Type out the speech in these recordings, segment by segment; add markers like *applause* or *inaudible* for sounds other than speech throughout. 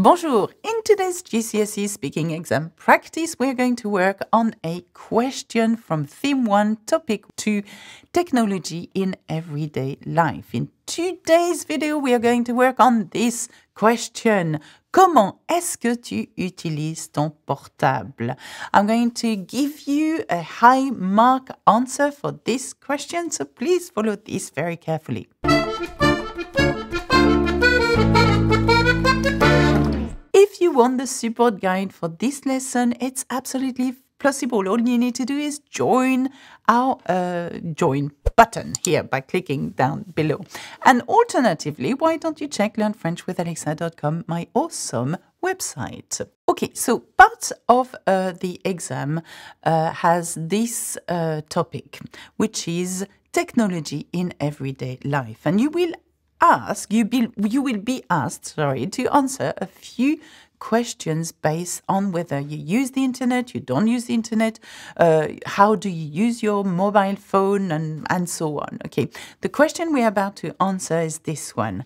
Bonjour! In today's GCSE speaking exam practice, we're going to work on a question from theme 1, topic 2, technology in everyday life. In today's video, we are going to work on this question. Comment est-ce que tu utilises ton portable? I'm going to give you a high mark answer for this question, so please follow this very carefully. want the support guide for this lesson, it's absolutely possible. All you need to do is join our uh, join button here by clicking down below. And alternatively, why don't you check learnfrenchwithalexa.com, my awesome website. Okay, so part of uh, the exam uh, has this uh, topic, which is technology in everyday life. And you will ask, you, be, you will be asked, sorry, to answer a few questions based on whether you use the internet, you don't use the internet, uh, how do you use your mobile phone, and, and so on. Okay, the question we're about to answer is this one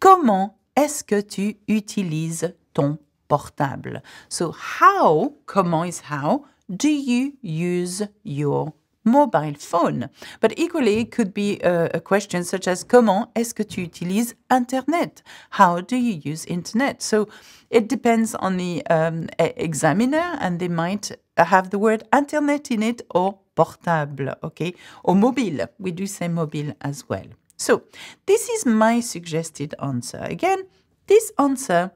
Comment est-ce que tu utilises ton portable? So, how, comment is how, do you use your mobile phone. But equally, it could be a, a question such as comment est-ce que tu utilises Internet? How do you use Internet? So it depends on the um, examiner, and they might have the word Internet in it or portable, okay? Or mobile. We do say mobile as well. So this is my suggested answer. Again, this answer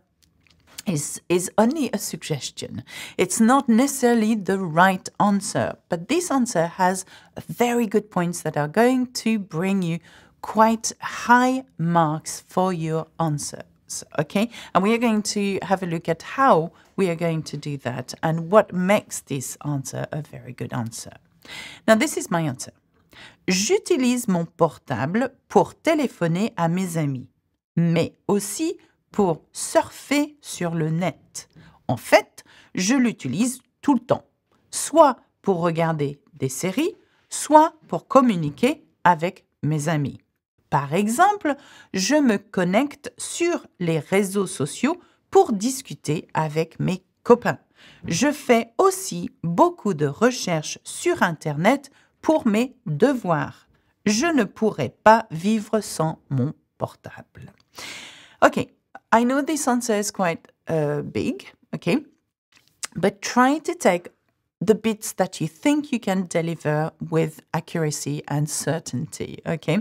is, is only a suggestion. It's not necessarily the right answer, but this answer has very good points that are going to bring you quite high marks for your answers, okay? And we are going to have a look at how we are going to do that and what makes this answer a very good answer. Now, this is my answer. J'utilise mon portable pour téléphoner à mes amis, mais aussi pour surfer sur le net. En fait, je l'utilise tout le temps, soit pour regarder des séries, soit pour communiquer avec mes amis. Par exemple, je me connecte sur les réseaux sociaux pour discuter avec mes copains. Je fais aussi beaucoup de recherches sur Internet pour mes devoirs. Je ne pourrais pas vivre sans mon portable. OK, I know this answer is quite uh, big, okay, but try to take the bits that you think you can deliver with accuracy and certainty. Okay,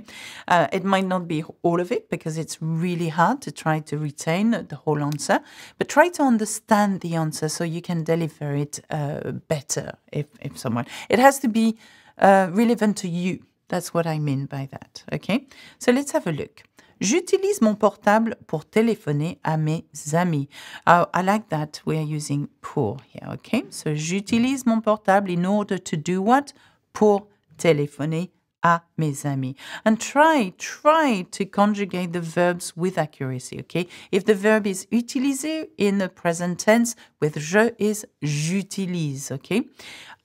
uh, it might not be all of it because it's really hard to try to retain the whole answer, but try to understand the answer so you can deliver it uh, better. If if someone, it has to be uh, relevant to you. That's what I mean by that. Okay, so let's have a look. J'utilise mon portable pour téléphoner à mes amis. Oh, I like that we are using pour here, okay? So, j'utilise mon portable in order to do what? Pour téléphoner à mes amis. And try, try to conjugate the verbs with accuracy, okay? If the verb is utilisé in the present tense, with je is j'utilise, okay?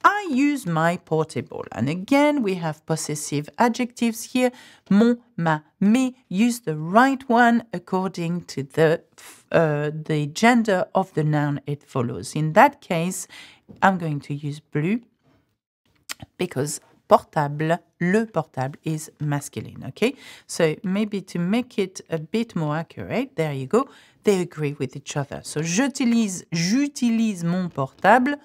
I use my portable. And again, we have possessive adjectives here. Mon, ma, me. Use the right one according to the, uh, the gender of the noun it follows. In that case, I'm going to use blue because portable le portable is masculine. Okay, so maybe to make it a bit more accurate, there you go. They agree with each other. So j'utilise, j'utilise mon portable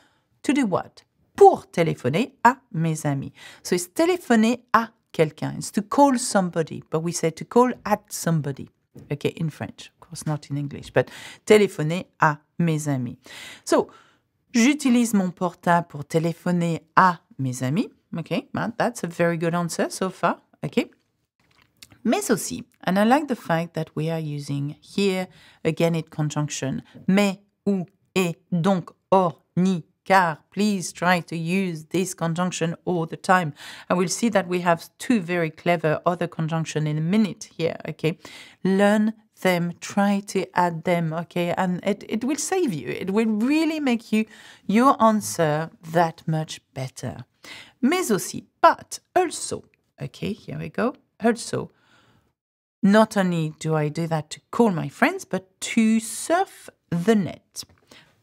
to do what? Pour téléphoner à mes amis. So it's téléphoner à quelqu'un. It's to call somebody, but we say to call at somebody. Okay, in French, of course, not in English, but téléphoner à mes amis. So j'utilise mon portable pour téléphoner à mes amis. Okay, that's a very good answer so far. Okay. Mais aussi, and I like the fact that we are using here again It conjunction. Mais, ou, et, donc, or, ni, car. Please try to use this conjunction all the time. And we'll see that we have two very clever other conjunction in a minute here. Okay. Learn them, try to add them, okay? And it, it will save you. It will really make you your answer that much better mais aussi, but also. Okay, here we go. Also, not only do I do that to call my friends, but to surf the net.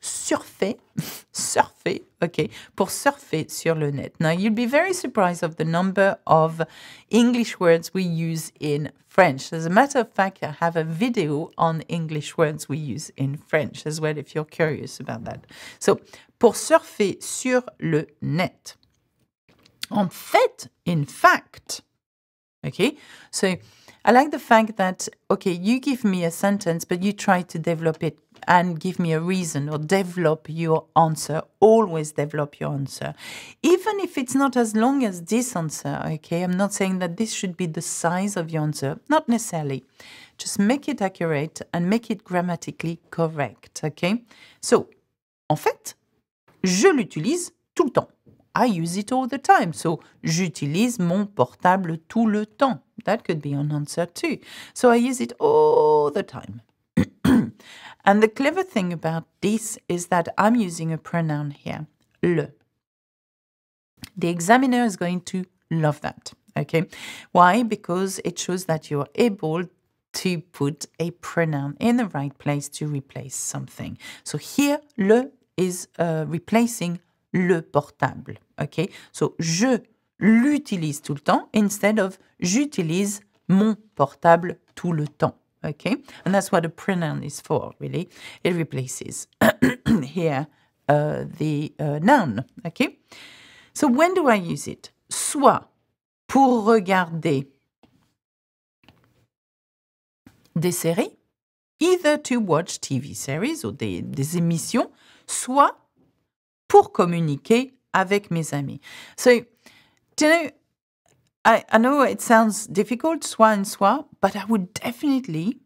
Surfer, *laughs* surfer, okay, pour surfer sur le net. Now, you'll be very surprised of the number of English words we use in French. As a matter of fact, I have a video on English words we use in French as well, if you're curious about that. So, pour surfer sur le net. En fait, in fact. Okay, so I like the fact that, okay, you give me a sentence, but you try to develop it and give me a reason or develop your answer. Always develop your answer. Even if it's not as long as this answer, okay? I'm not saying that this should be the size of your answer, not necessarily. Just make it accurate and make it grammatically correct, okay? So, en fait, je l'utilise I use it all the time. So, j'utilise mon portable tout le temps. That could be an answer too. So, I use it all the time. *clears throat* and the clever thing about this is that I'm using a pronoun here, le. The examiner is going to love that. Okay. Why? Because it shows that you're able to put a pronoun in the right place to replace something. So here, le is uh, replacing le portable. OK? So, je l'utilise tout le temps instead of j'utilise mon portable tout le temps. ok? And that's what a pronoun is for, really. It replaces *coughs* here uh, the uh, noun. ok? So when do I use it? Soit pour regarder des séries, either to watch TV series ou des émissions, soit pour communiquer avec mes amis. So, you know, I, I know it sounds difficult, soi and soi, but I would definitely,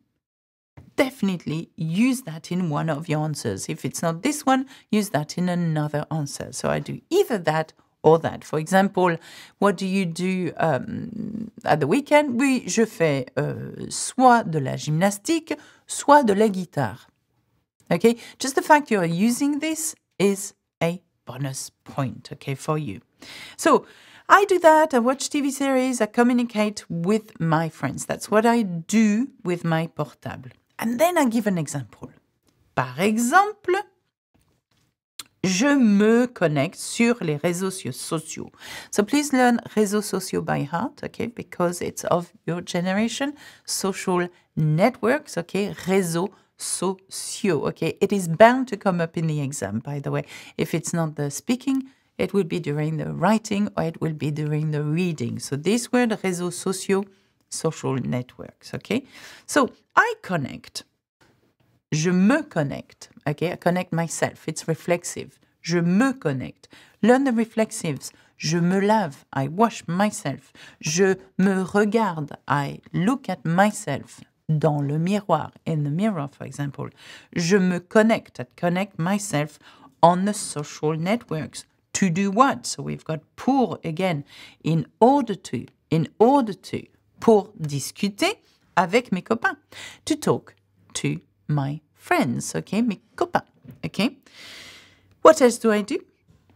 definitely use that in one of your answers. If it's not this one, use that in another answer. So I do either that or that. For example, what do you do um, at the weekend? Oui, je fais euh, soit de la gymnastique, soit de la guitare. Okay, just the fact you're using this is a bonus point, okay, for you. So I do that. I watch TV series. I communicate with my friends. That's what I do with my portable. And then I give an example. Par exemple, je me connecte sur les réseaux sociaux. So please learn réseaux sociaux by heart, okay, because it's of your generation. Social networks, okay, réseaux sociaux. Okay, it is bound to come up in the exam, by the way. If it's not the speaking, it will be during the writing or it will be during the reading. So this word, réseaux sociaux, social networks. Okay, so I connect. Je me connect. Okay, I connect myself. It's reflexive. Je me connect. Learn the reflexives. Je me lave. I wash myself. Je me regarde. I look at myself. dans le miroir, in the mirror, for example. Je me connecte, I connect myself on the social networks. To do what? So we've got pour again, in order to, in order to, pour discuter avec mes copains. To talk to my friends, ok, mes copains, ok. What else do I do?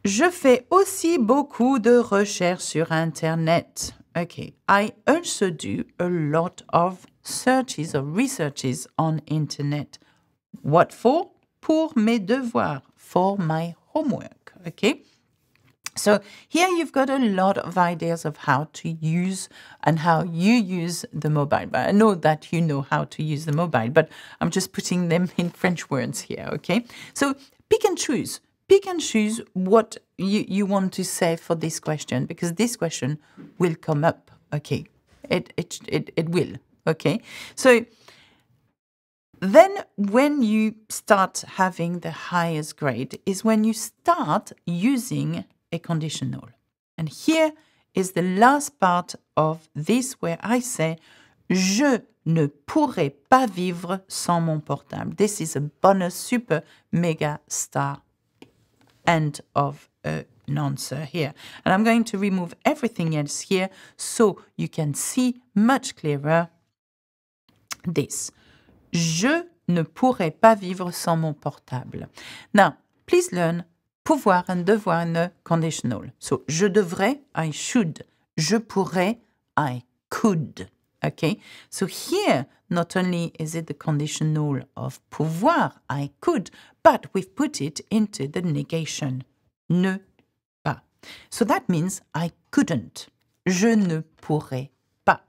Je fais aussi beaucoup de recherches sur Internet. Okay, I also do a lot of searches or researches on internet. What for? Pour mes devoirs, for my homework. Okay, so here you've got a lot of ideas of how to use and how you use the mobile. But I know that you know how to use the mobile, but I'm just putting them in French words here, okay? So pick and choose pick and choose what you, you want to say for this question because this question will come up. Okay, it it it, it will. Okay, so then when you start having the highest grade is when you start using a conditional. And here is the last part of this where I say, je ne pourrais pas vivre sans mon portable. This is a bonus super mega star end of an answer here. And I'm going to remove everything else here so you can see much clearer this. Je ne pourrais pas vivre sans mon portable. Now, please learn pouvoir and devoir in conditional. So, je devrais, I should. Je pourrais, I could. Okay, so here not only is it the conditional of pouvoir, I could, but we've put it into the negation, ne pas. So that means I couldn't. Je ne pourrais pas.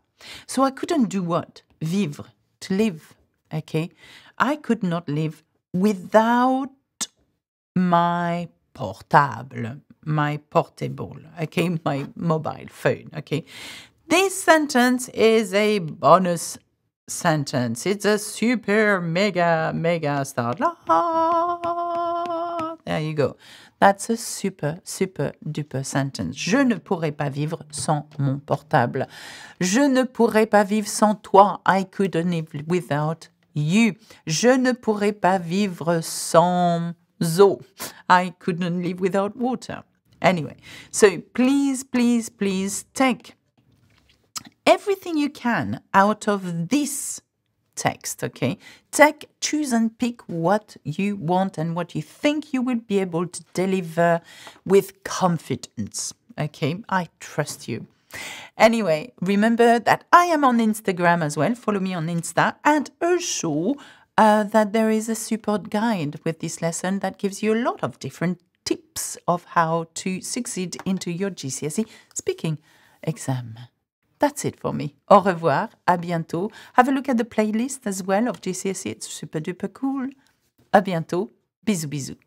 So I couldn't do what? Vivre, to live. Okay, I could not live without my portable, my portable, okay, my mobile phone, okay. This sentence is a bonus sentence. It's a super mega mega star. there you go. That's a super super duper sentence. Je ne pourrais pas vivre sans mon portable. Je ne pourrais pas vivre sans toi. I couldn't live without you. Je ne pourrais pas vivre sans eau. I couldn't live without water. Anyway, so please, please, please take everything you can out of this text, okay? Take, choose and pick what you want and what you think you will be able to deliver with confidence, okay? I trust you. Anyway, remember that I am on Instagram as well. Follow me on Insta and also uh, that there is a support guide with this lesson that gives you a lot of different tips of how to succeed into your GCSE speaking exam. That's it for me. Au revoir, à bientôt. Have a look at the playlist as well of GCSE. It's super duper cool. À bientôt. Bisous, bisous.